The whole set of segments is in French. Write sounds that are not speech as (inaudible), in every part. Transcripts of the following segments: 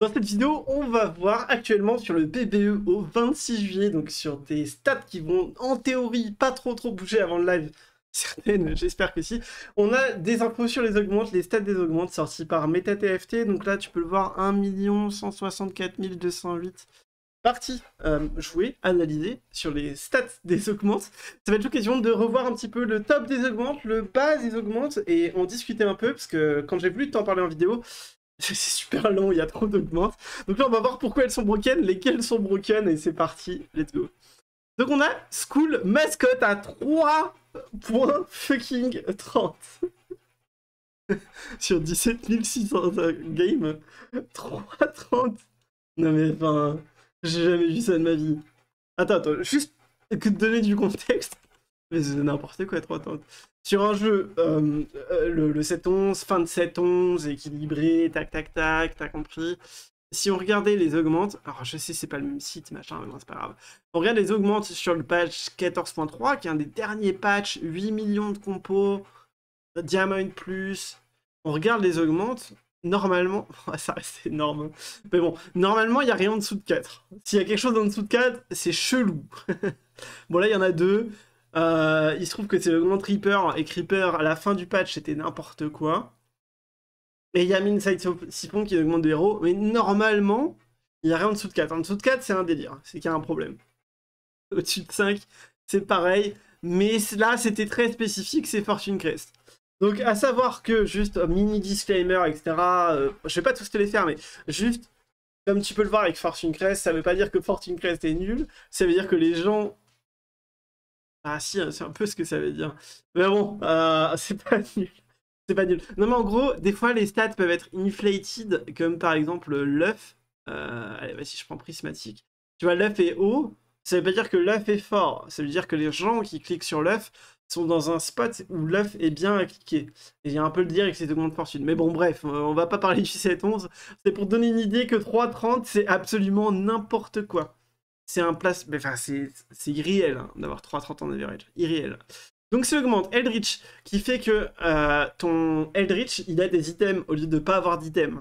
Dans cette vidéo, on va voir actuellement sur le BBE au 26 juillet, donc sur des stats qui vont en théorie pas trop trop bouger avant le live. (laughs) Certaines, j'espère que si. On a des infos sur les augmentes, les stats des augmentes sorties par MetaTFT. Donc là, tu peux le voir, 1 164 208 parties euh, jouées, analysées sur les stats des augmentes. Ça va être l'occasion de revoir un petit peu le top des augmentes, le bas des augmentes et en discuter un peu parce que quand j'ai voulu t'en parler en vidéo, (laughs) C'est super long, il y a trop d'augmentes. Donc là, on va voir pourquoi elles sont broken, lesquelles sont broken, et c'est parti, let's go. Donc on a School Mascotte à 3.30 30. (laughs) Sur 17600 600 games, 3,30. Non mais enfin, j'ai jamais vu ça de ma vie. Attends, attends, juste que te donner du contexte, mais c'est n'importe quoi, 3 tentes. Sur un jeu, euh, euh, le, 7-11, fin de 7-11, équilibré, tac tac tac, t'as compris. Si on regardait les augmentes, alors je sais c'est pas le même site, machin, mais c'est pas grave. On regarde les augmentes sur le patch 14.3, qui est un des derniers patchs, 8 millions de compos, Diamond plus. On regarde les augmentes, normalement, (laughs) ça reste énorme. Hein. Mais bon, normalement, il n'y a rien en dessous de 4. S'il y a quelque chose en dessous de 4, c'est chelou. (laughs) bon, là, il y en a deux. Euh, il se trouve que c'est le grand Creeper, et Creeper, à la fin du patch, c'était n'importe quoi. Et il y a Minside qui augmente des héros, mais normalement, il y a rien en dessous de 4. En dessous de 4, c'est un délire, c'est qu'il y a un problème. (laughs) Au-dessus de 5, c'est pareil, mais là, c'était très spécifique, c'est Fortune Crest. Donc, à savoir que, juste, mini disclaimer, etc., euh, je vais pas tous te les faire, mais juste, comme tu peux le voir avec Fortune Crest, ça veut pas dire que Fortune Crest est nul, ça veut dire que les gens ah si, euh, c'est un peu ce que ça veut dire. Mais bon, euh, (laughs) c'est pas nul. C'est pas nul. Non mais en gros, des fois les stats peuvent être inflated, comme par exemple euh, l'œuf. allez, vas-y je prends prismatique. Tu vois, l'œuf est haut, ça veut pas dire que l'œuf est fort. Ça veut dire que les gens qui cliquent sur l'œuf sont dans un spot où l'œuf est bien à cliquer. Et il y a un peu le dire avec cette de fortune. Mais bon, bref, on va pas parler du 7-11. C'est pour donner une idée que 3-30, c'est absolument n'importe quoi. C'est un place. Enfin, c'est irréel hein, d'avoir d'avoir 30 en average. Irréel. Donc c'est augmente Eldritch, qui fait que euh, ton Eldritch, il a des items au lieu de pas avoir d'items.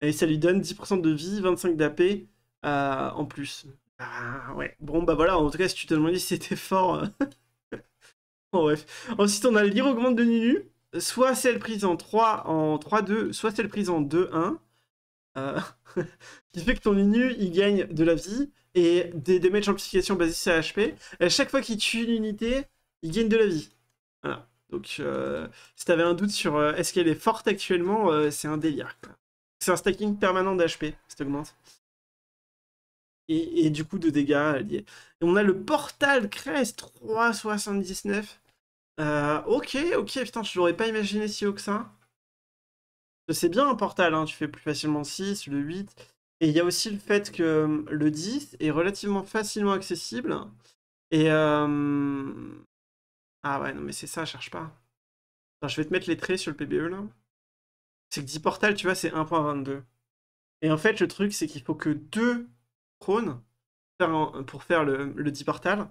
Et ça lui donne 10% de vie, 25 d'AP euh, en plus. Ah ouais, bon bah voilà, en tout cas si tu te demandais si c'était fort... Euh, (laughs) bref. Ensuite on a le augmente de Ninu. soit celle prise en 3, en 3-2, soit celle prise en 2-1. (laughs) qui fait que ton Ninu, il gagne de la vie, et des matchs amplification basés sur HP. À chaque fois qu'il tue une unité, il gagne de la vie. Voilà. Donc, euh, si t'avais un doute sur euh, est-ce qu'elle est forte actuellement, euh, c'est un délire. C'est un stacking permanent d'HP, ça augmente. Et, du coup, de dégâts liés. Et on a le Portal Crest 379. ok, ok, putain, je l'aurais pas imaginé si haut que ça. C'est bien un portal, hein, tu fais plus facilement 6, le 8. Et il y a aussi le fait que hum, le 10 est relativement facilement accessible. Et. Hum, ah ouais, non, mais c'est ça, cherche pas. je vais te mettre les traits sur le PBE là. C'est que 10 portal, tu vois, c'est 1.22. Et en fait, le truc, c'est qu'il faut que 2 crônes pour faire le, le 10 portal.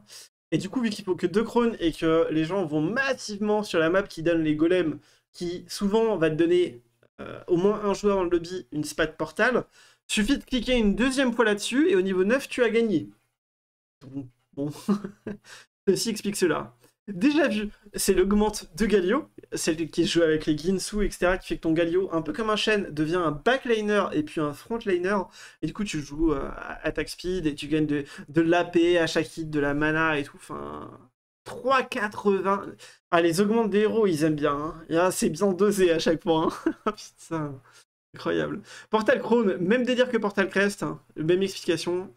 Et du coup, vu qu'il faut que 2 crônes et que les gens vont massivement sur la map qui donne les golems, qui souvent va te donner euh, au moins un joueur dans le lobby une spat portal, Suffit de cliquer une deuxième fois là-dessus et au niveau 9, tu as gagné. Bon, bon. (laughs) ceci explique cela. Déjà vu, c'est l'augmente de Galio, celle qui joue avec les Ginsu, etc., qui fait que ton Galio, un peu comme un chêne, devient un backliner et puis un frontliner. Et du coup, tu joues à euh, attack speed et tu gagnes de, l'AP à chaque hit, de la mana et tout. Enfin, 3,80. Ah, les augmentes des ils aiment bien. Hein. Ah, c'est bien dosé à chaque point. Hein. (laughs) Putain. Incroyable. Portal Chrome, même délire que Portal Crest, hein. même explication.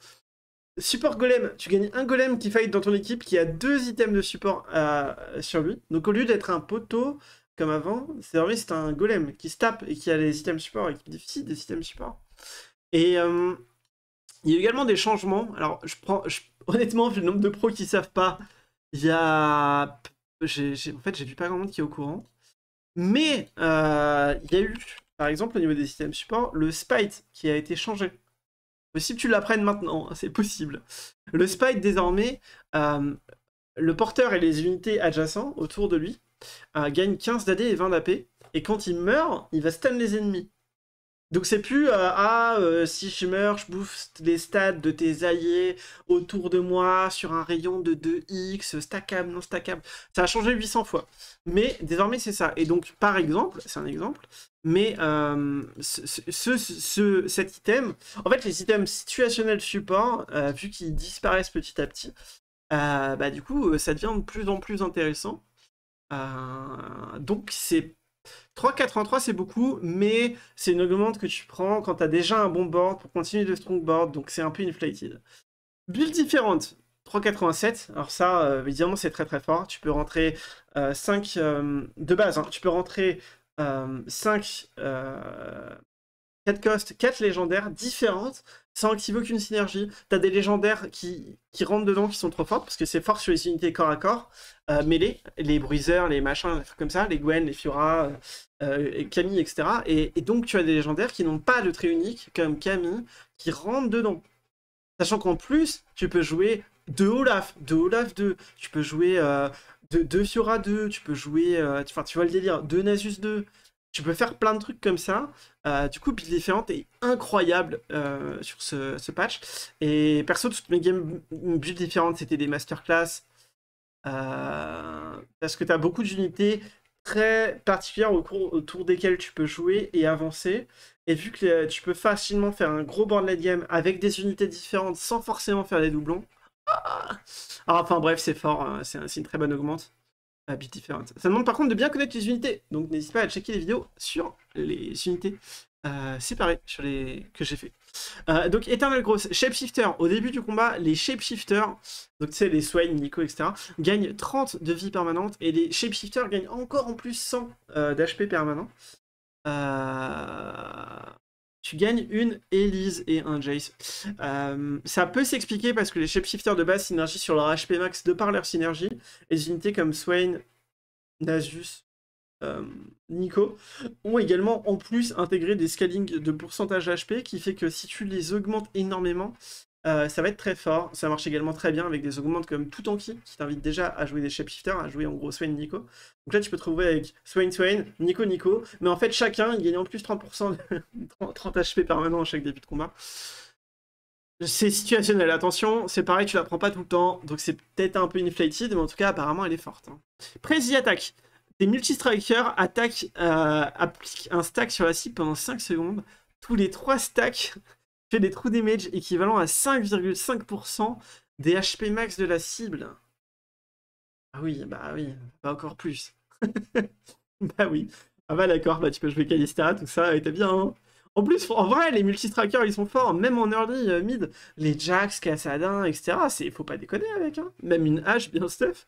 Support Golem, tu gagnes un Golem qui fight dans ton équipe qui a deux items de support euh, sur lui. Donc au lieu d'être un poteau comme avant, c'est c'est un Golem qui se tape et qui a les items support et qui déficite des items support. Et euh, il y a également des changements. Alors je prends, honnêtement, vu le nombre de pros qui savent pas, il y a, en fait, j'ai vu pas grand monde qui est au courant. Mais euh, il y a eu par exemple, au niveau des systèmes supports, le spite qui a été changé. Si tu l'apprennes maintenant, hein, c'est possible. Le spite désormais, euh, le porteur et les unités adjacents autour de lui euh, gagnent 15 d'AD et 20 d'AP. Et quand il meurt, il va stun les ennemis. Donc c'est plus euh, ah euh, si je meurs je bouffe les stats de tes alliés autour de moi sur un rayon de 2x stackable non stackable ça a changé 800 fois mais désormais c'est ça et donc par exemple c'est un exemple mais euh, ce, cet item en fait les items situationnels support vu qu'ils disparaissent petit à petit bah du coup ça devient de plus en plus intéressant donc c'est 3,83 c'est beaucoup, mais c'est une augmente que tu prends quand tu as déjà un bon board pour continuer de strong board, donc c'est un peu inflated. Build différente 3,87, alors ça euh, évidemment c'est très très fort, tu peux rentrer 5 euh, euh, de base, hein, tu peux rentrer 5 4 costs, 4 légendaires différentes sans activer aucune synergie. T'as des légendaires qui, qui rentrent dedans qui sont trop fortes parce que c'est fort sur les unités corps à corps euh, mêlées, les bruiseurs, les machins, comme ça, les Gwen, les Fiora, euh, euh, Camille, etc. Et, donc tu as des légendaires qui n'ont pas de trait unique comme Camille qui rentrent dedans. Sachant qu'en plus, tu peux jouer deux Olaf, deux Olaf 2, tu peux jouer euh, deux, Fiora 2, tu peux jouer, tu, euh, enfin, tu vois le délire, deux Nasus 2. Tu peux faire plein de trucs comme ça. Euh, du coup, build différente est incroyable euh, sur ce, patch. Et perso, toutes mes games build différentes c'était des masterclass. Euh, parce que tu as beaucoup d'unités très particulières autour desquelles tu peux jouer et avancer. Et vu que tu peux facilement faire un gros board game avec des unités différentes sans forcément faire des doublons. Ah. enfin bref, c'est fort, hein. c'est une très bonne augmente. Ça demande par contre de bien connaître les unités, donc n'hésite pas à checker les vidéos sur les unités euh, séparées sur les... que j'ai fait. Euh, donc Eternal Gross, Shapeshifter, au début du combat, les Shapeshifters, donc tu sais les Swain, Nico, etc., gagnent 30 de vie permanente et les Shapeshifters gagnent encore en plus 100 euh, d'HP permanent tu gagnes une Elise et un Jace. Euh, ça peut s'expliquer parce que les shapeshifters de base synergisent sur leur HP max de par leur synergie. Et unités comme Swain, Nasus, euh, Nico ont également en plus intégré des scalings de pourcentage HP qui fait que si tu les augmentes énormément, euh, ça va être très fort, ça marche également très bien avec des augmentes comme tout Tanky qui t'invite déjà à jouer des shapeshifters, à jouer en gros Swain Nico. Donc là tu peux te trouver avec Swain Swain, Nico Nico, mais en fait chacun il gagne en plus 30% de 30 HP permanent à chaque début de combat. C'est situationnel, attention, c'est pareil, tu la prends pas tout le temps, donc c'est peut-être un peu inflated, mais en tout cas apparemment elle est forte. Hein. Précis attaque. des multi-strikers attaquent, euh, appliquent un stack sur la cible pendant 5 secondes. Tous les 3 stacks fait des trous d'image équivalent à 5,5% des HP max de la cible. Ah oui, bah oui, pas encore plus. (laughs) bah oui. Ah bah d'accord, bah tu peux jouer Kalista, tout ça, et t'es bien. Hein. en plus, en vrai, les multistrackers, ils sont forts, même en early, euh, mid. Les Jax, Cassadin, etc. Faut pas déconner avec, hein. Même une hache, bien stuff.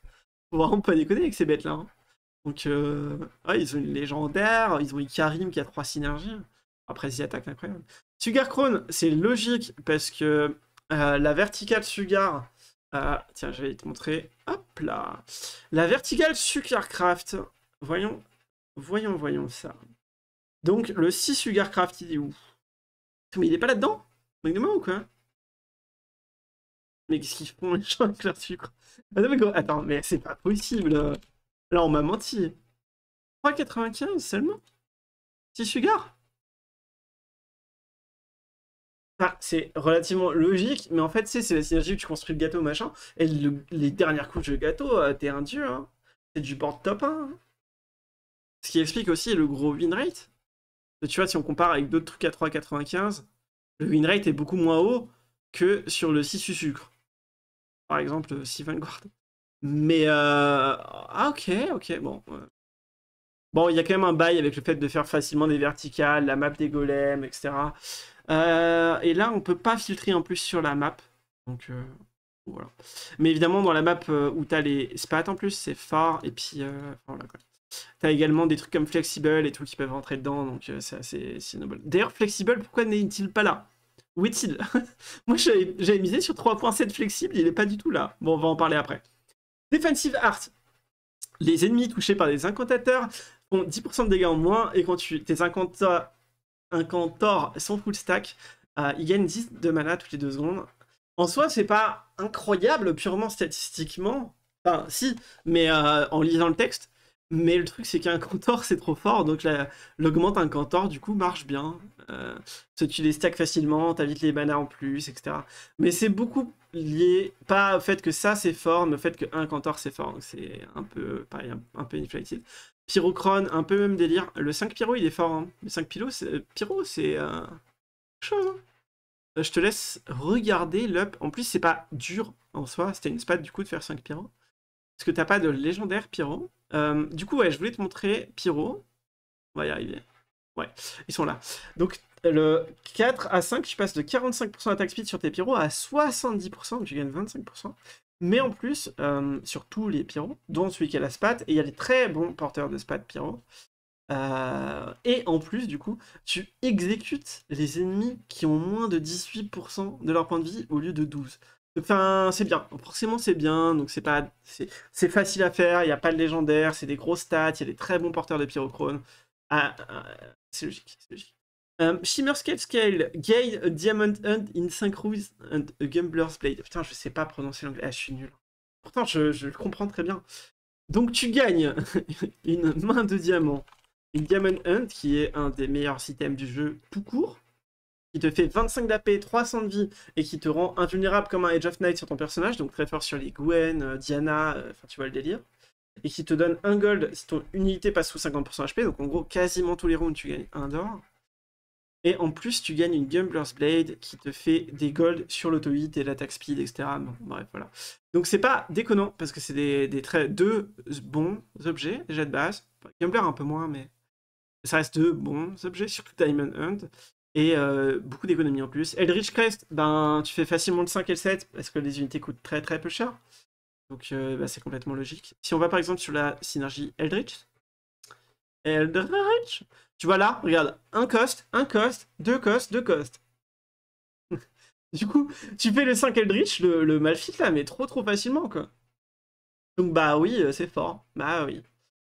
Faut vraiment pas déconner avec ces bêtes-là. Hein. Donc, euh... ils ont une légendaire, ils ont une Karim qui a trois synergies. Après, ils attaquent après. Sugar c'est logique parce que euh, la verticale Sugar. Euh, tiens, je vais te montrer. Hop là. La verticale Sugarcraft. Voyons, voyons, voyons ça. Donc, le 6 Sugarcraft, il est où Mais il n'est pas là-dedans Mec de ou quoi Mais qu'est-ce qu'ils font les gens avec leur sucre Attends, ah mais, Attends, mais c'est pas possible. Là, on m'a menti. 3,95 seulement 6 Sugar c'est relativement logique, mais en fait, c'est la synergie que tu construis le gâteau, machin, et les dernières couches de gâteau, euh, t'es un dieu, hein. C'est du board top 1. Hein. Ce qui explique aussi le gros win rate. Tu vois, si on compare avec d'autres trucs à 3,95, le win rate est beaucoup moins haut que sur le 6 sucre. Par exemple, 6 euh, Vanguard. Mais, euh... ah ok, ok, bon. Bon, il y a quand même un bail avec le fait de faire facilement des verticales, la map des golems, etc. Euh, et là, on peut pas filtrer en plus sur la map. Donc euh, voilà. Mais évidemment, dans la map euh, où tu as les spats en plus, c'est phare et puis voilà quoi. T'as également des trucs comme Flexible et tout qui peuvent rentrer dedans, donc c'est assez noble. D'ailleurs, Flexible, pourquoi n'est-il pas là Où est-il (laughs) Moi, j'avais misé sur 3.7 Flexible, il n'est pas du tout là. Bon, on va en parler après. Defensive Art. Les ennemis touchés par des incantateurs font 10% de dégâts en moins, et quand tu, tes incantateurs un Cantor, sans full stack, euh, il gagne 10 de mana toutes les 2 secondes. En soi, c'est pas incroyable purement statistiquement. Enfin, si, mais euh, en lisant le texte. Mais le truc, c'est qu'un cantor, c'est trop fort. Donc, l'augmente un cantor, du coup, marche bien. Euh, tu les stacks facilement, t'as vite les manas en plus, etc. Mais c'est beaucoup lié, pas au fait que ça, c'est fort, mais au fait qu'un cantor, c'est fort. c'est un peu, pareil, un, peu Pyrochrone, un peu même délire. Le 5 Pyro, il est fort. Hein. Le 5 Pyro, c'est. Euh, pyro, c'est. Euh, hein. euh, je te laisse regarder l'up. En plus, c'est pas dur en soi. C'était une spade du coup de faire 5 Pyro. Parce que t'as pas de légendaire Pyro. du coup, ouais, je voulais te montrer Pyro. On va y arriver. Ouais, ils sont là. Donc, le 4 à 5, tu passes de 45% attaque speed sur tes pyro à 70%, donc tu gagnes 25%. Mais en plus, euh, sur tous les pyros, dont celui qui a la spat, et il y a des très bons porteurs de spat pyro. Euh, et en plus, du coup, tu exécutes les ennemis qui ont moins de 18% de leur point de vie au lieu de 12. Enfin, c'est bien. Forcément, c'est bien. Donc, c'est pas, c'est facile à faire. Il n'y a pas de légendaire. C'est des gros stats. Il y a des très bons porteurs de pyrochrone. Ah, ah c'est logique, euh, Shimmer Scale Scale, Gain Diamond Hunt in Synchroise and a Gambler's Blade. Putain, je sais pas prononcer l'anglais, ah, je suis nul. Pourtant, je, le comprends très bien. Donc, tu gagnes (laughs) une main de diamant. Une Diamond Hunt, qui est un des meilleurs items du jeu tout court, qui te fait 25 d'AP, 300 de vie, et qui te rend invulnérable comme un Edge of Night sur ton personnage, donc très fort sur les Gwen, euh, Diana, euh, enfin, tu vois le délire. Et qui te donne un gold si ton unité passe sous 50% HP, donc en gros, quasiment tous les rounds, tu gagnes un d'or et en plus, tu gagnes une Gumbler's Blade qui te fait des golds sur l'auto-hit et l'attaque speed, etc. bref, voilà. Donc c'est pas déconnant, parce que c'est des, deux bons objets, déjà de base. Gumbler un peu moins, mais ça reste deux bons objets, surtout Diamond Hunt. Et euh, beaucoup d'économies en plus. Eldritch Crest, ben, tu fais facilement le 5 et le 7, parce que les unités coûtent très très peu cher. Donc euh, bah, c'est complètement logique. Si on va par exemple sur la synergie Eldritch, Eldritch. Tu vois là, regarde, un cost, un cost, deux cost, deux cost. (laughs) du coup, tu fais le 5 Eldritch, le, le là, mais trop trop facilement quoi. Donc bah oui, euh, c'est fort. Bah oui.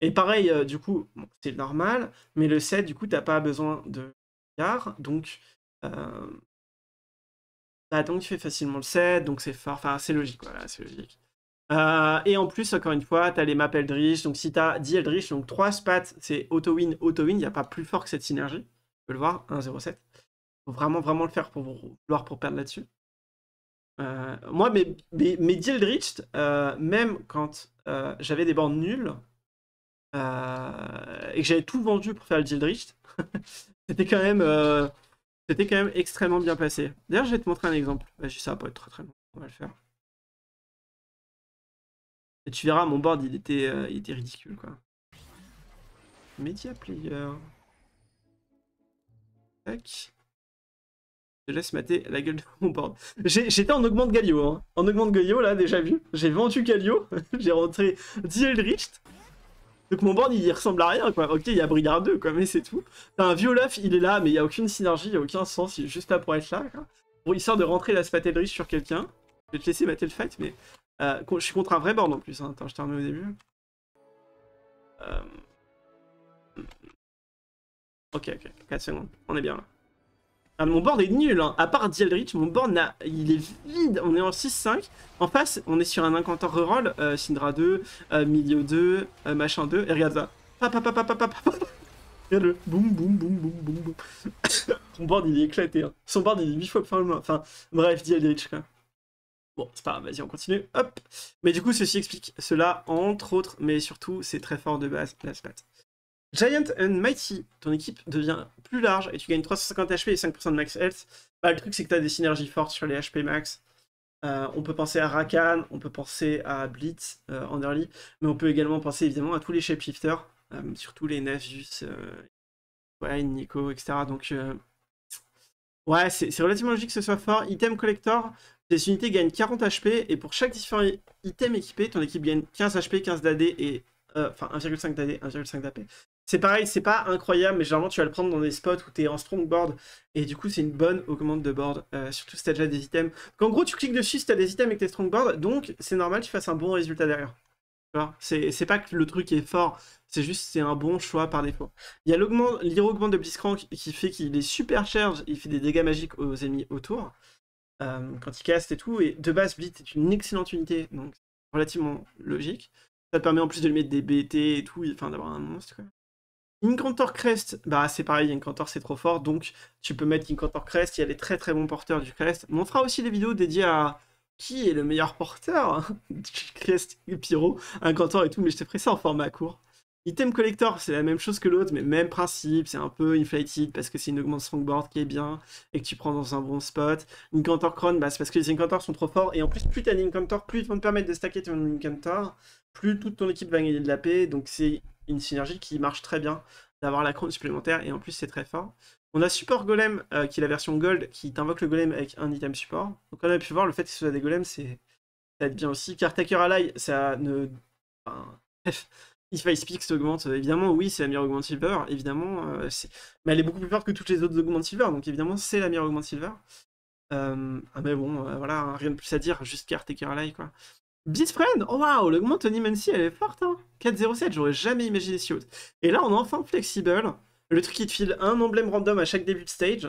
Et pareil, euh, du coup, c'est normal, mais le 7, du coup, t'as pas besoin de car, donc... Euh, bah donc tu fais facilement le 7, donc c'est fort, enfin c'est logique, voilà, c'est logique. Euh, et en plus, encore une fois, tu as les maps Eldritch. Donc, si tu as 10 Eldritch, donc 3 spats, c'est auto-win, auto-win. Il n'y a pas plus fort que cette synergie. Tu peux le voir, 1-0-7. faut vraiment, vraiment le faire pour vouloir pour perdre là-dessus. Euh, moi, mes, mes, euh, même quand j'avais des bandes nulles et que j'avais tout vendu pour faire le Eldritch, (laughs) c'était quand même. c'était quand même extrêmement bien passé. D'ailleurs, je vais te montrer un exemple. Bah, ça va pas être très très long, on va le faire. Et tu verras, mon board, il était, euh, mm. était ridicule, quoi. Media player. Tac. Je laisse mater la gueule de (laughs) mon board. J'étais en augmente Galio, hein. En de Galio, là, déjà vu. J'ai vendu Galio. (laughs) J'ai rentré 10 Eldritch. Donc mon board, il ressemble à rien, quoi. Ok, il y a Brigard 2, quoi, mais c'est tout. T'as un Violaf, il est là, mais il n'y a aucune synergie, il n'y a aucun sens. Il est juste là pour être là, quoi. Bon, il sort de rentrer la Spat Eldritch sur quelqu'un. Je vais te laisser mater le fight, mais euh, je suis contre un vrai board en plus. Hein. Attends, je termine au début. Euh, ok, ok, 4 secondes. On est bien là. Ah, mon board est nul, hein. à part Dielrich, mon board il est vide. On est en 6-5. En face, on est sur un incantor reroll. Euh, Syndra 2, euh, 2, euh, machin 2. Et regarde ça. Regarde-le. Boum, boum, boum, boum, boum, boum. Mon (coughs) board, il est éclaté. Hein. Son board, il est 8 fois plus Enfin, bref, Dielrich, quoi. Bon, c'est pas grave, vas-y, on continue. Hop Mais du coup, ceci explique cela, entre autres, mais surtout, c'est très fort de base, la Giant and Mighty, ton équipe devient plus large et tu gagnes 350 HP et 5% de max health. Bah, le truc, c'est que tu as des synergies fortes sur les HP max. Euh, on peut penser à Rakan, on peut penser à Blitz, euh, en early, mais on peut également penser évidemment à tous les shapeshifters, euh, surtout les Nasus, ouais, Nico, etc. Donc, ouais, c'est relativement logique que ce soit fort. Item Collector, tes unités gagnent 40 HP et pour chaque différent item équipé, ton équipe gagne 15 HP, 15 d'AD et. Euh, enfin, 1,5 d'AD, 1,5 d'AP. C'est pareil, c'est pas incroyable, mais généralement tu vas le prendre dans des spots où t'es en strong board. Et du coup, c'est une bonne augmente de board, euh, surtout si t'as déjà des items. Donc en gros, tu cliques dessus si t'as des items et t'es strong board, donc c'est normal que tu fasses un bon résultat derrière. C'est pas que le truc est fort, c'est juste c'est un bon choix par défaut. Il y a l'hero augmente de Blitzcrank qui fait qu'il est super charge, il fait des dégâts magiques aux ennemis autour. Euh, quand il cast et tout. Et de base, Blitz est une excellente unité, donc relativement logique. Ça te permet en plus de lui mettre des BT et tout, enfin d'avoir un monstre. Quoi. Incantor Crest, bah c'est pareil, Incantor c'est trop fort, donc tu peux mettre Incantor Crest, il y a des très très bons porteurs du Crest. on fera aussi des vidéos dédiées à qui est le meilleur porteur du hein. (laughs) Crest, Pyro, Incantor et tout, mais je te ferai ça en format court. Item collector, c'est la même chose que l'autre, mais même principe, c'est un peu inflated parce que c'est une augmentation board qui est bien et que tu prends dans un bon spot. Incantor Crown, bah, c'est parce que les Incantors sont trop forts et en plus, plus t'as Incantor, plus ils vont te permettre de stacker ton Incantor, plus toute ton équipe va gagner de la paix. Donc c'est une synergie qui marche très bien d'avoir la Crown supplémentaire et en plus, c'est très fort. On a Support Golem euh, qui est la version Gold qui t'invoque le Golem avec un item support. Donc on a pu voir le fait que ce soit des Golems, c'est. Ça va être bien aussi. Car Taker Ally, ça ne. Enfin, If I Speak s'augmente, euh, évidemment, oui, c'est la meilleure Augment Silver, évidemment, euh, mais elle est beaucoup plus forte que toutes les autres Augment Silver, donc évidemment, c'est la meilleure Augment Silver. Euh, ah, mais bon, voilà, hein, rien de plus à dire, juste carte et quoi. Bitfriend, oh waouh, l'augmente Tony Mancy, elle est forte, hein 4.07, j'aurais jamais imaginé si haute. Et là, on a enfin flexible. Le truc qui te file un emblème random à chaque début de stage.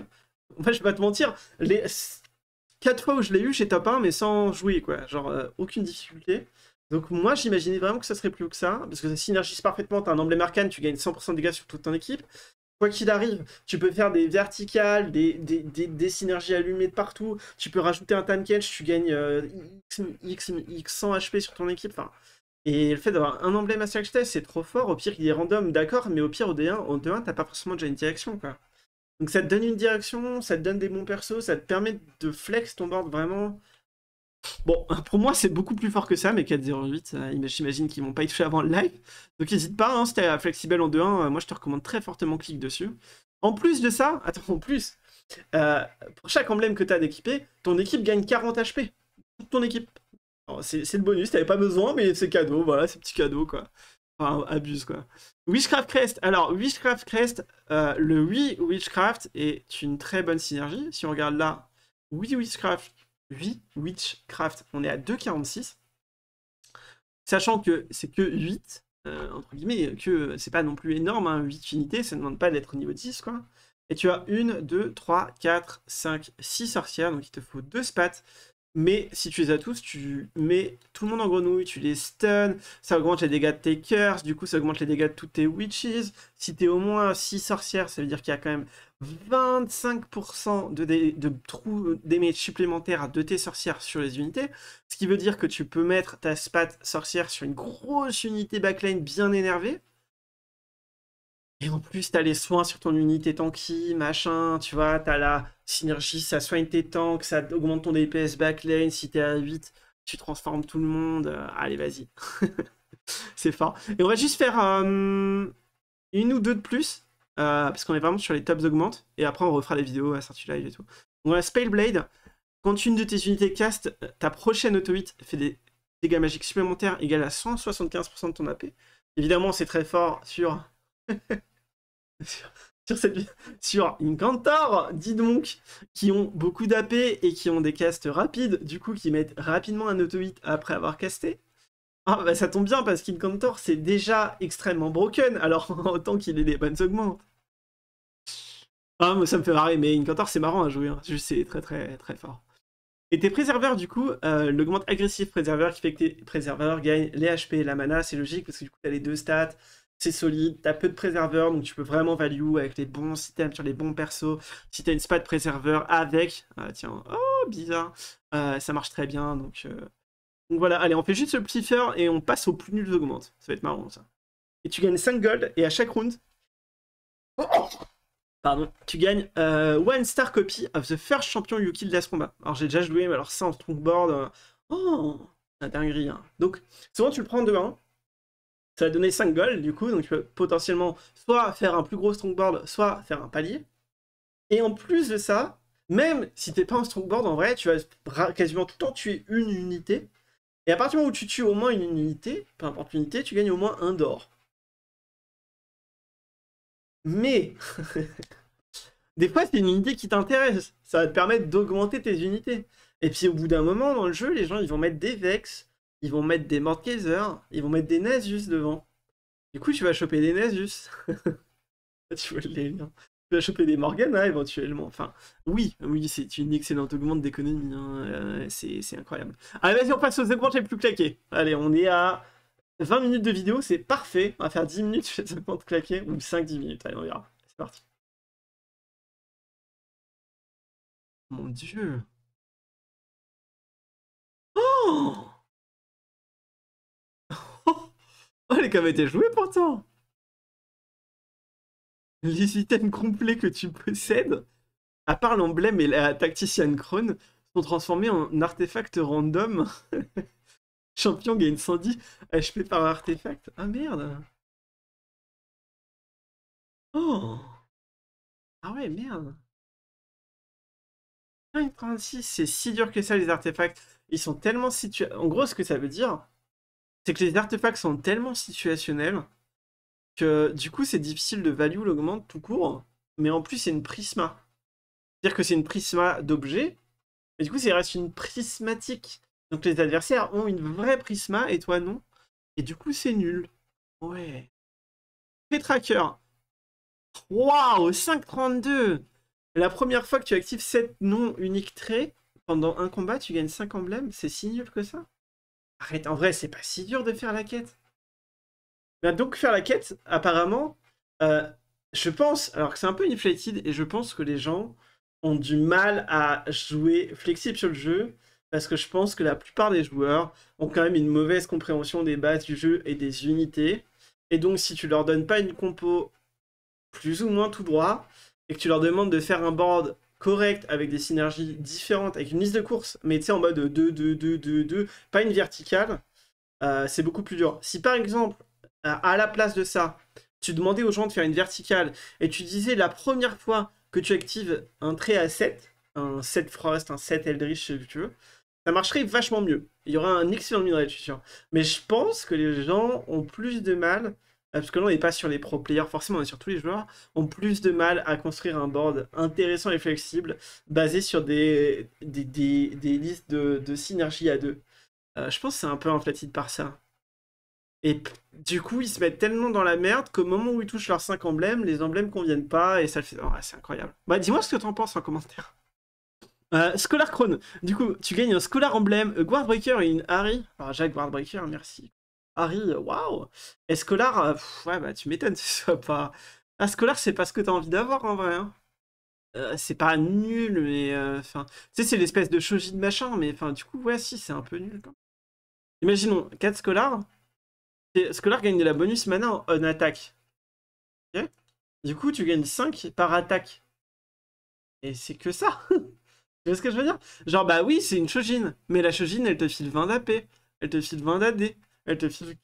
En fait, je vais pas te mentir, les 4 fois où je l'ai eu, j'ai top 1, mais sans jouer, quoi. Genre, aucune difficulté. Donc moi j'imaginais vraiment que ça serait plus haut que ça, parce que ça synergise parfaitement, t'as un emblème arcane, tu gagnes 100% de dégâts sur toute ton équipe. Quoi qu'il arrive, tu peux faire des verticales, des, des, synergies allumées de partout, tu peux rajouter un time catch, tu gagnes euh, X, X, 100 HP sur ton équipe, enfin... Et le fait d'avoir un emblème à chaque c'est trop fort. Au pire, il est random, d'accord, mais au pire, au D1, au D1 t'as pas forcément déjà une direction, quoi. Donc ça te donne une direction, ça te donne des bons persos, ça te permet de flex ton board vraiment Bon, (laughs) pour moi, c'est beaucoup plus fort que ça, mais 4,08, euh, j'imagine qu'ils vont pas touché avant le live. Donc n'hésite pas, hein, si t'es Flexible en 2-1, euh, moi je te recommande très fortement clique dessus. En plus de ça, (laughs) attends, en plus, euh, pour chaque emblème que t'as d'équipé, ton équipe gagne 40 HP. Toute ton équipe. C'est le bonus, t'avais pas besoin, mais c'est cadeau, voilà, c'est petit cadeau, quoi. Enfin, abuse, quoi. Witchcraft Crest. Alors, Witchcraft Crest, euh, le Wii Witchcraft est une très bonne synergie. Si on regarde là, oui Witchcraft 8 Witchcraft. On est à 2,46. Sachant que c'est que 8, euh, entre guillemets, que c'est pas non plus énorme, hein, 8 unités, ça ne demande pas d'être au niveau 10, quoi. Et tu as 1, 2, 3, 4, 5, 6 sorcières, donc il te faut 2 spats. Mais si tu les as tous, tu mets tout le monde en grenouille, tu les stun, ça augmente les dégâts de tes curses, du coup ça augmente les dégâts de toutes tes witches. Si t'es au moins 6 sorcières, ça veut dire qu'il y a quand même 25% de, de trous damage supplémentaires de tes sorcières sur les unités. Ce qui veut dire que tu peux mettre ta spat sorcière sur une grosse unité backline bien énervée. Et en plus, t'as les soins sur ton unité tanky, machin, tu vois, t'as la synergie, ça soigne tes tanks, ça augmente ton DPS backlane. Si t'es à 8, tu transformes tout le monde. Euh, allez, vas-y. (laughs) c'est fort. Et on va juste faire euh, une ou deux de plus. Euh, parce qu'on est vraiment sur les tops augmentes. Et après, on refera les vidéos à sortie live et tout. Donc, la Spellblade. Quand une de tes unités cast, ta prochaine auto hit fait des dégâts magiques supplémentaires égal à 175% de ton AP. Évidemment, c'est très fort sur. (laughs) sur, cette... (laughs) sur Incantor, dis donc, qui ont beaucoup d'AP et qui ont des castes rapides, du coup qui mettent rapidement un auto-hit après avoir casté. Ah bah ça tombe bien parce qu'Incantor c'est déjà extrêmement broken, alors (laughs) autant qu'il ait des bonnes augmentes. Ah moi ça me fait marrer, mais Incantor c'est marrant à jouer, hein. c'est très très très fort. Et tes préserveurs, du coup, euh, l'augmente agressif préserveur qui fait que tes préserveurs gagnent les HP et la mana, c'est logique parce que du coup, t'as les deux stats, c'est solide, t'as peu de préserveurs, donc tu peux vraiment value avec les bons systèmes sur les bons persos. Si t'as une spa de préserveur avec, euh, tiens, oh bizarre, euh, ça marche très bien. Donc, euh, donc voilà, allez, on fait juste le petit fer et on passe au plus nul de augmente. Ça va être marrant ça. Et tu gagnes 5 gold et à chaque round, pardon, tu gagnes euh, one star copy of the first champion you killed last combat. Alors j'ai déjà joué, mais alors ça en strongboard, oh, la dinguerie. Hein. Donc souvent tu le prends de 1 ça va donner 5 golds, du coup, donc tu peux potentiellement soit faire un plus gros strongboard, soit faire un palier. Et en plus de ça, même si t'es pas un strongboard, en vrai, tu vas quasiment tout le temps tuer une unité. Et à partir du moment où tu tues au moins une unité, peu importe l'unité, tu gagnes au moins un d'or. Mais (laughs) des fois, c'est une unité qui t'intéresse. Ça va te permettre d'augmenter tes unités. Et puis au bout d'un moment dans le jeu, les gens ils vont mettre des Vex, ils vont mettre des Mordkaiser, ils vont mettre des Nasus devant. Du coup, tu vas choper des Nasus. (laughs) tu vois Tu vas choper des Morgana éventuellement. Enfin, oui, oui, c'est une excellente augmente d'économie. Hein. Euh, c'est incroyable. Allez, vas-y, on passe aux augmentes les plus claquées. Allez, on est à 20 minutes de vidéo, c'est parfait. On va faire 10 minutes sur les augmentes claquées, ou 5-10 minutes. Allez, on verra. C'est parti. Mon dieu. Oh Oh, les comme été joué pourtant Les items complets que tu possèdes, à part l'emblème et la tacticienne Crone, sont transformés en artefacts random. (laughs) Champion gain 110 HP par artefact. Ah merde Oh Ah ouais, merde 5.36, c'est si dur que ça les artefacts. Ils sont tellement situés... En gros, ce que ça veut dire, c'est que les artefacts sont tellement situationnels que du coup c'est difficile de value l'augmente tout court, mais en plus c'est une prisma. C'est-à-dire que c'est une prisma d'objet, mais du coup c'est reste une prismatique. Donc les adversaires ont une vraie prisma et toi non. Et du coup c'est nul. Ouais. Très tracker. Waouh 5.32 La première fois que tu actives 7 non unique traits pendant un combat, tu gagnes 5 emblèmes. C'est si nul que ça Arrête, en vrai, c'est pas si dur de faire la quête. Bah, donc faire la quête, apparemment, euh, je pense, alors que c'est un peu inflated, et je pense que les gens ont du mal à jouer flexible sur le jeu, parce que je pense que la plupart des joueurs ont quand même une mauvaise compréhension des bases du jeu et des unités. Et donc si tu leur donnes pas une compo plus ou moins tout droit, et que tu leur demandes de faire un board correct avec des synergies différentes, avec une liste de courses, mais tu sais, en mode 2, 2, 2, 2, 2, pas une verticale, euh, c'est beaucoup plus dur. Si par exemple, à la place de ça, tu demandais aux gens de faire une verticale et tu disais la première fois que tu actives un trait à 7, un 7 Frost, un 7 Eldritch, tu veux, ça marcherait vachement mieux. Il y aurait un excellent minerai, je suis sûr. Mais je pense que les gens ont plus de mal euh, parce que là on n'est pas sur les pro players, forcément on est sur tous les joueurs, ont plus de mal à construire un board intéressant et flexible basé sur des, des, listes de, synergies à deux. Euh, je pense que c'est un peu inflatide par ça. Et du coup, ils se mettent tellement dans la merde qu'au moment où ils touchent leurs 5 emblèmes, les emblèmes conviennent pas et ça le fait. Oh, c'est incroyable. Bah, dis-moi ce que tu en penses en commentaire. Euh, Scholar Crone, du coup, tu gagnes un Scholar Emblème, Guardbreaker et une Harry. Alors, Jacques Guardbreaker, merci. Harry, euh, waouh Et Scolar, euh, ouais, bah, tu m'étonnes (laughs) ce soit pas. un Scolar, c'est pas ce que t'as envie d'avoir en vrai. Hein. Euh, c'est pas nul, mais. Enfin, tu sais, c'est l'espèce de shoji de machin, mais enfin, du coup, ouais, si, c'est un peu nul. Imaginons, 4 Scolar. Scolar gagne de la bonus mana en, attaque. du coup, tu gagnes 5 par attaque. Et c'est que ça. (laughs) tu vois ce que je veux dire Genre, bah oui, c'est une Shojin. Mais la Shojin, elle te file 20 d'AP. Elle te file 20 d'AD. Elle te file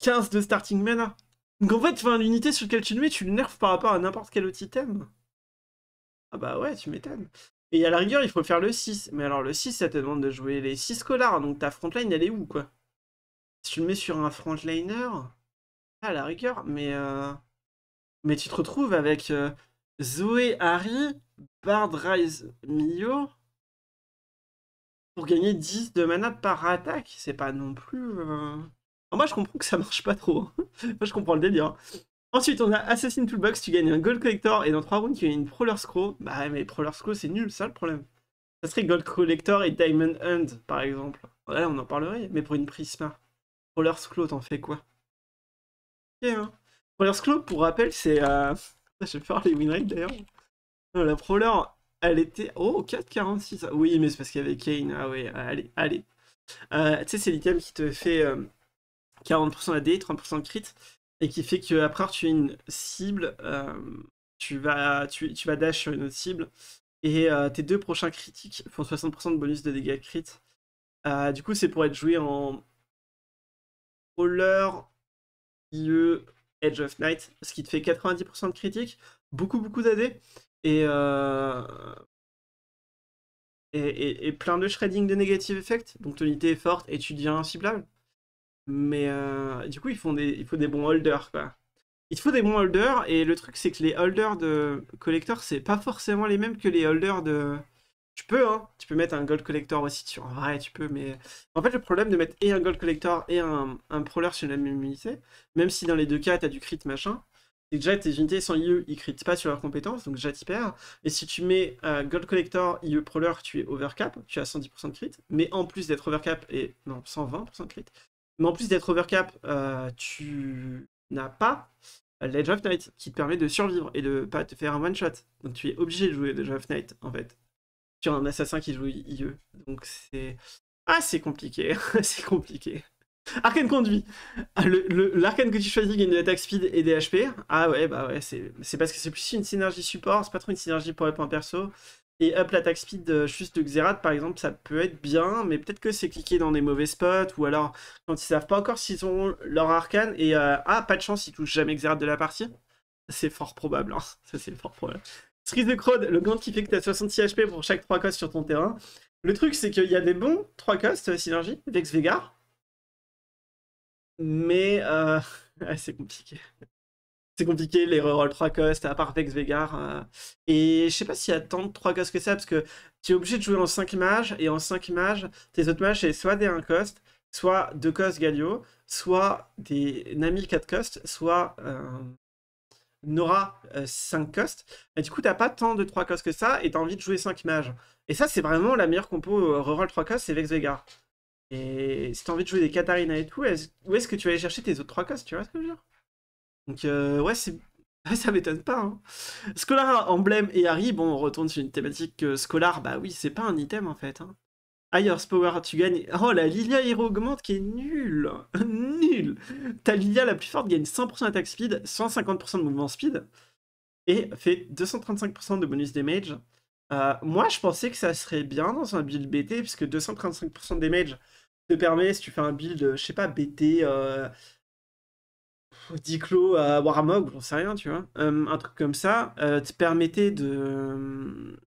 15 de starting mana. Donc en fait, l'unité sur laquelle tu le mets, tu le nerfs par rapport à n'importe quel autre item. Ah bah ouais, tu m'étonnes. Et à la rigueur, il faut faire le 6. Mais alors le 6, ça te demande de jouer les 6 scolars. donc ta frontline, elle est où, quoi Si tu le mets sur un frontliner, à la rigueur, mais... Euh, mais tu te retrouves avec euh, Zoé, Harry, Bard, Rise, Mio, gagner 10 de mana par attaque. C'est pas non plus... Euh, moi, je comprends que ça marche pas trop. Hein. (laughs) moi, je comprends le délire. Hein. Ensuite, on a Assassin Toolbox, tu gagnes un Gold Collector, et dans trois rounds, tu gagnes une Prowler Scroll. Bah, mais Prowler Scroll, c'est nul, ça le problème. Ça serait Gold Collector et Diamond Hunt, par exemple. Là, on en parlerait, mais pour une Prisma. Prowler Scroll, t'en fais quoi Ok, hein. pour rappel, c'est... Euh, (laughs) je vais faire les win d'ailleurs. Euh, la Prowler, elle était. Oh, 4,46. Ah oui, mais c'est parce qu'il y avait Kane. Ah oui, allez, allez. Euh, tu sais, c'est l'item qui te fait 40% AD, 30% crit, et qui fait qu'après tu as une cible, euh, tu, vas, tu, vas dash sur une autre cible, et euh, tes deux prochains critiques font 60% de bonus de dégâts crit. du coup, c'est pour être joué en Roller, IE, Edge of Night, ce qui te fait 90% de critiques, beaucoup, beaucoup d'AD et, euh, et, plein de shredding de negative effect. Donc ton unité est forte et tu deviens ciblable. Mais euh, du coup, ils font des, il faut des bons holders. Quoi. Il faut des bons holders et le truc, c'est que les holders de collector, c'est pas forcément les mêmes que les holders de. Tu peux, hein. Tu peux mettre un gold collector aussi. Tu... En tu peux, mais. En fait, le problème de mettre et un gold collector et un, un sur la même unité, même si dans les deux cas, t'as du crit machin, c'est déjà tes unités sans IE, ils critent pas sur leurs compétences, donc déjà tu perds. Et si tu mets euh, Gold Collector, IE Proler, tu es overcap, tu as 110% de crit, mais en plus d'être overcap, et non, 120% de crit, mais en plus d'être overcap, euh, tu n'as pas l'Edge of Night qui te permet de survivre et de pas te faire un one-shot. Donc tu es obligé de jouer l'Edge of Knight en fait. Tu as un assassin qui joue IE, donc c'est. Assez compliqué, (laughs) c'est compliqué. Arcane conduit. Ah, l'arcane que tu choisis gagne de l'attaque speed et des HP. Ah ouais, bah ouais, c'est parce que c'est plus une synergie support, c'est pas trop une synergie pour les point perso. Et up l'attaque speed euh, juste de Xerath, par exemple, ça peut être bien, mais peut-être que c'est cliqué dans des mauvais spots, ou alors quand ils savent pas encore s'ils ont leur arcane, et euh, ah, pas de chance, ils touchent jamais Xerath de la partie. C'est fort probable, hein. (laughs) ça c'est fort probable. de Crode, le gant qui fait que t'as 66 HP pour chaque 3 costs sur ton terrain. Le truc, c'est qu'il y a des bons 3 cost euh, synergie, Vex Vegar, mais euh, (laughs) c'est compliqué. C'est compliqué, les rerolls 3 cost, à part Vex Vegar. Euh. et je sais pas s'il y a tant de 3 cost que ça, parce que tu es obligé de jouer en 5 images, et en 5 images, tes autres matchs, c'est soit des 1 cost, soit 2 cost Galio, soit des Nami 4 cost, soit euh, Nora 5 cost. Et du coup, t'as pas tant de 3 cost que ça, et t'as envie de jouer 5 images. Et ça, c'est vraiment la meilleure compo reroll 3 cost, c'est Vex Vegar. Et si t'as envie de jouer des Katarina et tout, où est-ce que tu vas aller chercher tes autres trois cas Tu vois ce que je veux dire Donc, euh, ouais, c'est. (laughs) ça m'étonne pas. Hein. Scholar, Emblème et Harry, bon, on retourne sur une thématique euh, scolar, bah oui, c'est pas un item en fait. Hein. Higher Power, tu gagnes. Oh, la Lilia Hero augmente qui est nulle. (laughs) nulle. Ta Lilia la plus forte gagne 100% attaque speed, 150% de mouvement speed et fait 235% de bonus damage. Euh, moi, je pensais que ça serait bien dans un build BT puisque 235% de damage, te permet, si tu fais un build, je sais pas, BT, euh, Diclo à euh, Warmog, j'en sais rien, tu vois, un truc comme ça, euh, te permettait de,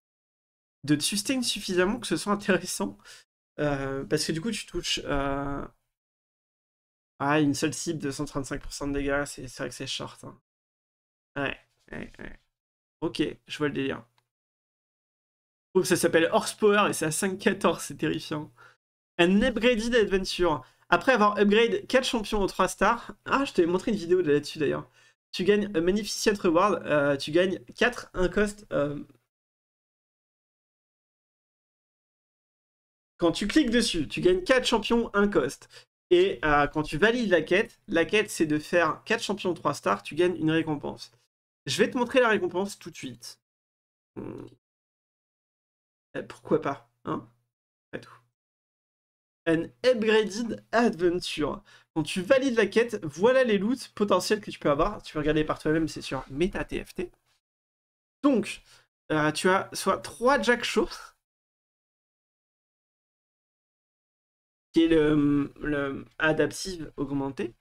de te sustain suffisamment que ce soit intéressant. Euh, parce que du coup, tu touches à ah, une seule cible de 135% de dégâts, c'est vrai que c'est short. Hein. Ouais, ouais, Ok, je vois le délire. ça s'appelle Horsepower et c'est à 5-14, c'est terrifiant. Un upgraded adventure. Après avoir upgrade 4 champions aux 3 stars. Ah, je t'avais montré une vidéo là-dessus d'ailleurs. Tu gagnes a Magnificent Reward. Euh, tu gagnes 4 un cost. Euh, quand tu cliques dessus, tu gagnes 4 champions, un cost. Et euh, quand tu valides la quête, la quête c'est de faire 4 champions 3 stars, tu gagnes une récompense. Je vais te montrer la récompense tout de suite. Hmm. Pourquoi pas, hein Pas tout. An Upgraded Adventure. Quand tu valides la quête, voilà les loots potentiels que tu peux avoir. Tu peux regarder par toi-même, c'est sur MetaTFT. Donc, euh, tu as soit 3 Jack Show, qui est le, adaptive augmenté,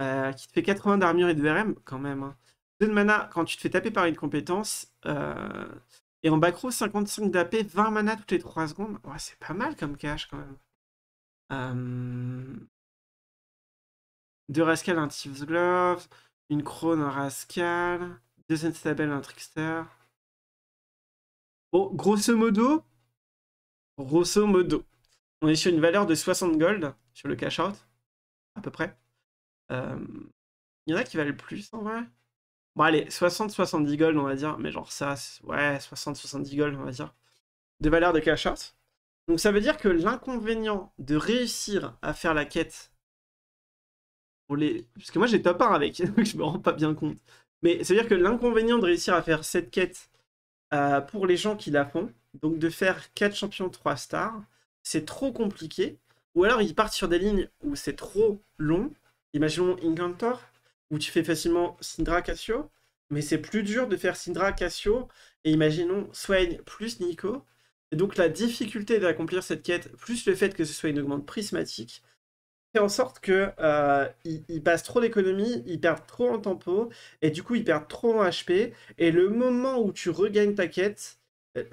euh, qui te fait 80 d'armure et de vrm quand même. Hein. deux de mana quand tu te fais taper par une compétence. Euh, et en back row, 55 d'AP, 20 mana toutes les 3 secondes. Ouais, c'est pas mal comme cash, quand même. Euh... Deux Rascal, un Thief's Glove, une Crone, un Rascal, deux stable un Trickster. Oh, grosso modo, grosso modo, on est sur une valeur de 60 gold sur le cash out, à peu près. Euh, il y en a qui valent plus en vrai. Bon, allez, 60-70 gold, on va dire. Mais genre ça, ouais, 60-70 gold, on va dire. De valeur de cash Donc ça veut dire que l'inconvénient de réussir à faire la quête pour les... Parce que moi j'ai top 1 avec, (laughs) donc je me rends pas bien compte. Mais ça veut dire que l'inconvénient de réussir à faire cette quête euh, pour les gens qui la font, donc de faire 4 champions 3 stars, c'est trop compliqué. Ou alors ils partent sur des lignes où c'est trop long. Imaginons Incantor, où tu fais facilement Syndra Cassio, mais c'est plus dur de faire Syndra Cassio et imaginons Swain plus Nico. Et donc la difficulté d'accomplir cette quête, plus le fait que ce soit une augmente prismatique, fait en sorte que euh, trop d'économie, il perd trop en tempo, et du coup il perd trop en HP. Et le moment où tu regagnes ta quête,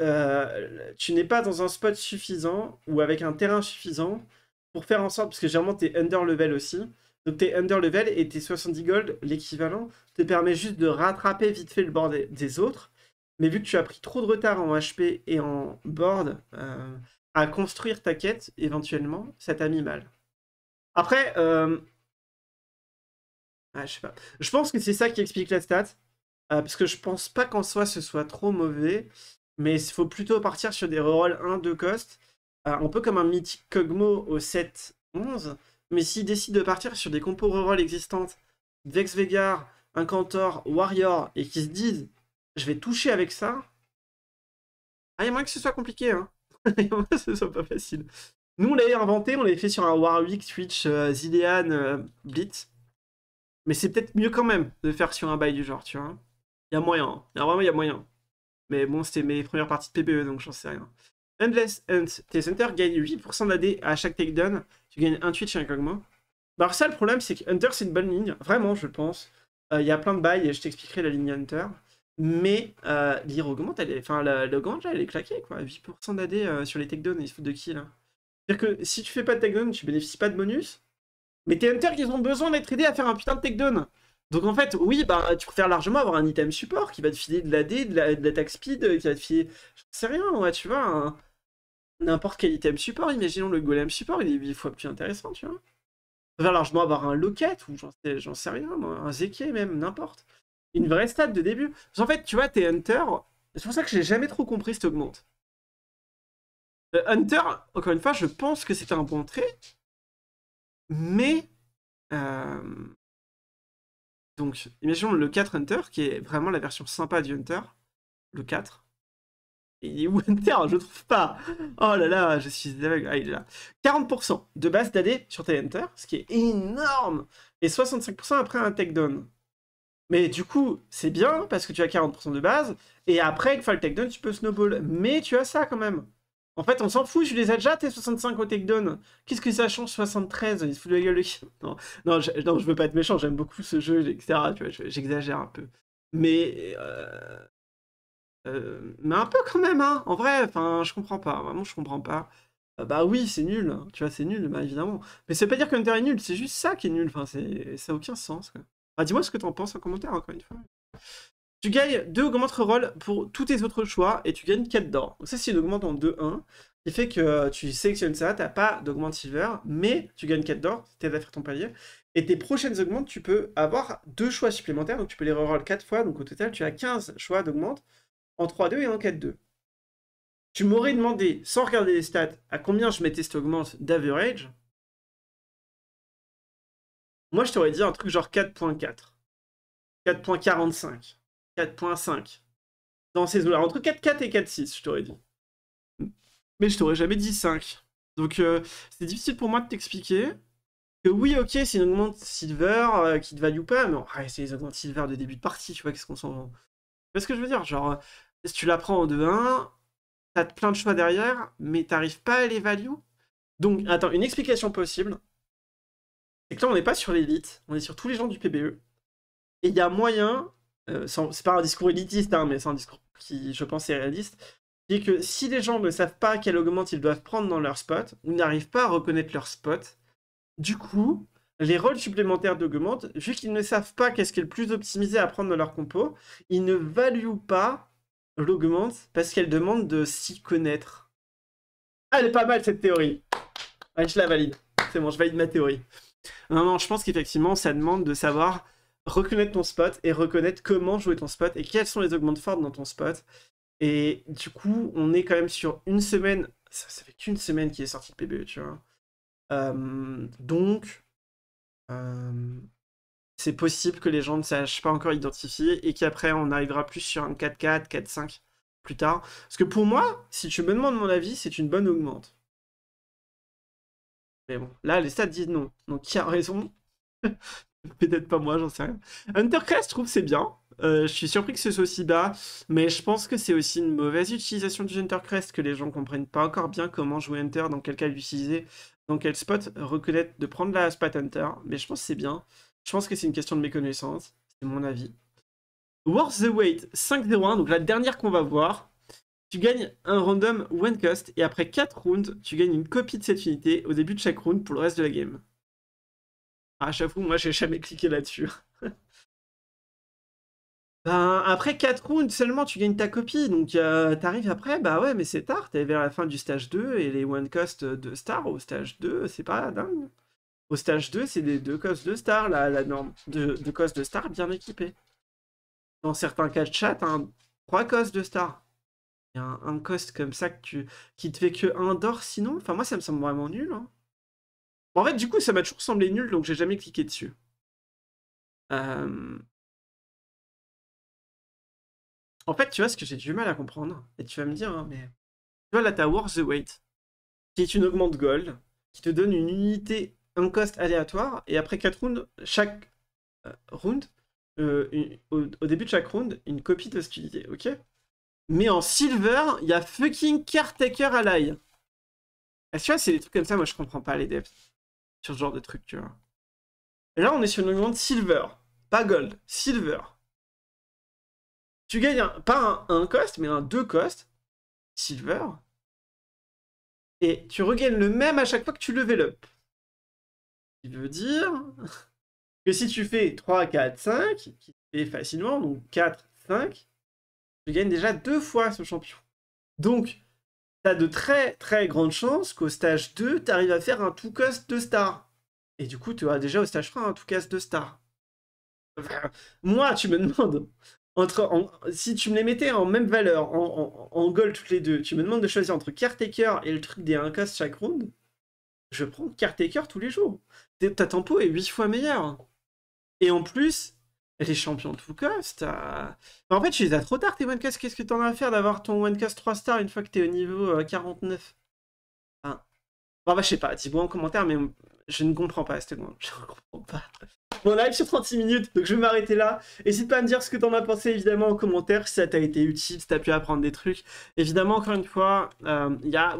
euh, tu n'es pas dans un spot suffisant ou avec un terrain suffisant pour faire en sorte, parce que généralement tu es under level aussi, donc t'es level et tes 70 gold, l'équivalent, te permet juste de rattraper vite fait le bord des, autres. Mais vu que tu as pris trop de retard en HP et en board euh, à construire ta quête, éventuellement, ça t'a mis mal. Après, euh, je pense que c'est ça qui explique la stat. Euh, parce que je pense pas qu'en soi ce soit trop mauvais. Mais il faut plutôt partir sur des rerolls 1-2 cost. un peu comme un mythique Kogmo au 7-11 mais s'ils décident de partir sur des compos existantes, Vex Vegar, cantor Warrior, et qu'ils se disent je vais toucher avec ça, ah, il y a que ce soit compliqué. Hein. (laughs) il y a que ce soit pas facile. Nous, on l'avait inventé, on l'avait fait sur un Warwick, Switch, euh, euh Blitz. Mais c'est peut-être mieux quand même de faire sur un bail du genre, tu vois. Il y a moyen. Hein. vraiment, il y a moyen. Mais bon, c'était mes premières parties de PBE, donc j'en sais rien. Endless Hunt, tes hunters gagnent 8% d'AD à chaque takedown. Tu gagnes un Twitch et un Bah alors ça, le problème, c'est que Hunter, c'est une bonne ligne. Vraiment, je pense. Euh, il y a plein de bails et je t'expliquerai la ligne Hunter. Mais euh, l'IR augmente, elle est, enfin, le elle est claquée, quoi. 8% d'AD euh, sur les takedowns, ils se foutent de qui, là C'est-à-dire que si tu fais pas de takedown, tu bénéficies pas de bonus. Mais tes hunters, ils ont besoin d'être aidés à faire un putain de takedown. Donc en fait, oui, bah, tu préfères largement avoir un item support qui va te filer de l'AD, de l'attaque speed, euh, qui va te filer. Je sais rien, ouais, tu vois, n'importe quel item support. Imaginons le golem support, il est 8 fois plus intéressant, tu vois. Ça va largement avoir un locket, ou j'en sais, rien, un zeké même, n'importe. Une vraie stat de début. en fait, tu vois, t'es hunter. C'est pour ça que j'ai jamais trop compris cette augmente. Euh, hunter, encore une fois, je pense que c'est un bon trait. Mais. Euh, donc, imaginons le 4 Hunter, qui est vraiment la version sympa du Hunter. Le 4. Il est Winter, je trouve pas. Oh là là, je suis Ah, il là. 40% de base d'AD sur T-Enter, ce qui est énorme. Et 65% après un takedown. Mais du coup, c'est bien parce que tu as 40% de base. Et après, une fois le takedown, tu peux snowball. Mais tu as ça quand même. En fait, on s'en fout, je les as déjà, tes 65 au takedown. Qu'est-ce que ça change 73 Il se fout de la gueule. Non, non, je, non, je veux pas être méchant, j'aime beaucoup ce jeu, etc. j'exagère un peu. Mais euh, euh, mais un peu quand même, hein. En vrai, enfin, je comprends pas. Vraiment, je comprends pas. Ah bah oui, c'est nul. Hein. Tu vois, c'est nul, bah évidemment. Mais c'est pas dire qu'Hunter est nul, c'est juste ça qui est nul. Enfin, c'est... ça n'a aucun sens. dis-moi ce que t'en penses en commentaire, encore une fois. Tu gagnes 2 augmentes reroll pour tous tes autres choix et tu gagnes 4 d'or. Donc ça, c'est une augmente en 2-1. qui fait que euh, tu sélectionnes ça, t'as pas silver mais tu gagnes 4 d'or, t'aides à faire ton palier. Et tes prochaines augmentes, tu peux avoir deux choix supplémentaires, donc tu peux les reroll 4 fois, donc au total, tu as 15 choix d'augmentes en 3-2 et en 4-2. Tu m'aurais demandé, sans regarder les stats, à combien je mettais cette augmente d'average. Moi, je t'aurais dit un truc genre 4.4, 4.45, 4.5. Dans ces zones là entre 4.4 et 4.6, je t'aurais dit. Mais je t'aurais jamais dit 5. Donc, euh, c'est difficile pour moi de t'expliquer que oui, ok, c'est une augmente silver euh, qui te value pas, mais c'est les augmentes silver de début de partie, tu vois, qu'est-ce qu'on s'en... Tu vois ce que je veux dire Genre, si tu la prends en 2-1, t'as plein de choix derrière, mais t'arrives pas à les value. Donc, attends, une explication possible, c'est que là, on n'est pas sur l'élite, on est sur tous les gens du PBE. Et il y a moyen, euh, c'est pas un discours élitiste, hein, mais c'est un discours qui, je pense, est réaliste, c'est que si les gens ne savent pas quelle augmente ils doivent prendre dans leur spot, ou n'arrivent pas à reconnaître leur spot, du coup, les rôles supplémentaires d'augmente, vu qu'ils ne savent pas qu'est-ce qui est le plus optimisé à prendre dans leur compo, ils ne value pas l'augmente parce qu'elle demande de s'y connaître. Ah, elle est pas mal cette théorie. je la valide. C'est bon, je valide ma théorie. Non, non, je pense qu'effectivement, ça demande de savoir reconnaître ton spot et reconnaître comment jouer ton spot et quelles sont les augmentes fortes dans ton spot. Et du coup, on est quand même sur une semaine. Ça, fait qu'une semaine qu'il est sorti de PBE, tu vois. Euh, donc, euh, c'est possible que les gens ne sachent pas encore identifier et qu'après on arrivera plus sur un 4-4, 4-5 plus tard. Parce que pour moi, si tu me demandes mon avis, c'est une bonne augmente. Mais bon, là les stats disent non. Donc qui a raison (laughs) Peut-être pas moi, j'en sais rien. crest je trouve c'est bien. Euh, je suis surpris que ce soit aussi bas, mais je pense que c'est aussi une mauvaise utilisation du Huntercrest que les gens comprennent pas encore bien comment jouer Hunter, dans quel cas l'utiliser, dans quel spot reconnaître de prendre la spot Hunter, mais je pense que c'est bien. Je pense que c'est une question de méconnaissance, c'est mon avis. Worth the Wait 5-0-1, donc la dernière qu'on va voir. Tu gagnes un random one cost et après 4 rounds, tu gagnes une copie de cette unité au début de chaque round pour le reste de la game. chaque ah, j'avoue, moi j'ai jamais cliqué là-dessus. (laughs) ben, après 4 rounds seulement, tu gagnes ta copie. Donc euh, t'arrives après, bah ouais, mais c'est tard. T'es vers la fin du stage 2 et les one cost de Star au stage 2, c'est pas dingue. Au stage 2, c'est des deux cosses de star, la, la norme. De, deux cosses de star bien équipées. Dans certains cas de chat, hein, trois cosses de star. Il y a un, cost comme ça que tu, qui te fait que un d'or sinon. Enfin, moi, ça me semble vraiment nul. Hein. en fait, du coup, ça m'a toujours semblé nul, donc j'ai jamais cliqué dessus. Euh. En fait, tu vois, ce que j'ai du mal à comprendre, et tu vas me dire, hein, mais... Tu vois, là, t'as the Weight, qui est une augmente gold, qui te donne une unité cost aléatoire, et après 4 rounds, chaque euh, round, euh, au, début de chaque round, une copie de ce y était, ok Mais en silver, il y a fucking caretaker ally. Est-ce que c'est des trucs comme ça, moi je comprends pas les devs sur ce genre de truc, tu vois. là, on est sur le monde silver, pas gold, silver. Tu gagnes pas un, un cost, mais un deux cost, silver. Et tu regagnes le même à chaque fois que tu level up qui veut dire que si tu fais 3, 4, 5, qui fait facilement, donc 4, 5, tu gagnes déjà deux fois ce champion. Donc, tu as de très très grandes chances qu'au stage 2, tu arrives à faire un tout cost de star. Et du coup, tu auras déjà au stage 3 un tout cost de star. moi, tu me demandes, entre, si tu me les mettais en même valeur, en, en, goal toutes les deux, tu me demandes de choisir entre Caretaker et le truc des 1 cost chaque round, je prends Caretaker tous les jours. Ta tempo est 8 fois meilleure. Et en plus, elle est champion de tout cost. Euh. En fait, tu les trop tard, tes OneCast. Qu'est-ce que t'en as à faire d'avoir ton OneCast 3 stars une fois que t'es au niveau 49 euh, enfin... bah, je sais pas, dis-moi en commentaire, mais je ne comprends pas cette (laughs) Je ne comprends pas. Bon, live sur 36 minutes, donc je vais m'arrêter là. N'hésite pas à me dire ce que t'en as pensé, évidemment, en commentaire, si ça t'a été utile, si t'as pu apprendre des trucs. Évidemment, encore une fois, euh, il y a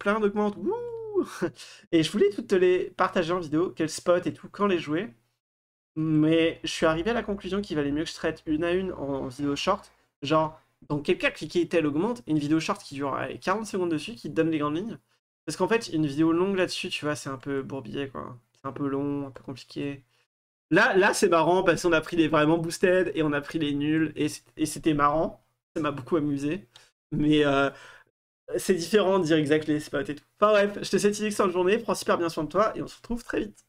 plein d'augmentes. (laughs) Et je voulais toutes les partager en vidéo, quel spot et tout, quand les jouer. Mais je suis arrivé à la conclusion qu'il valait mieux que je traite une à une en, vidéo short. Genre, dans quel cas cliquer tel augmente, une vidéo short qui dure 40 secondes dessus, qui donne les grandes lignes. Parce qu'en fait, une vidéo longue là-dessus, tu vois, c'est un peu bourbier, quoi. C'est un peu long, un peu compliqué. Là, là c'est marrant parce qu'on a pris les vraiment boosted et on a pris les nuls et c'était marrant. Ça m'a beaucoup amusé. Mais euh, c'est différent de dire exactement, c'est pas tout. Enfin bref, je te souhaite une excellente journée, prends super bien soin de toi et on se retrouve très vite.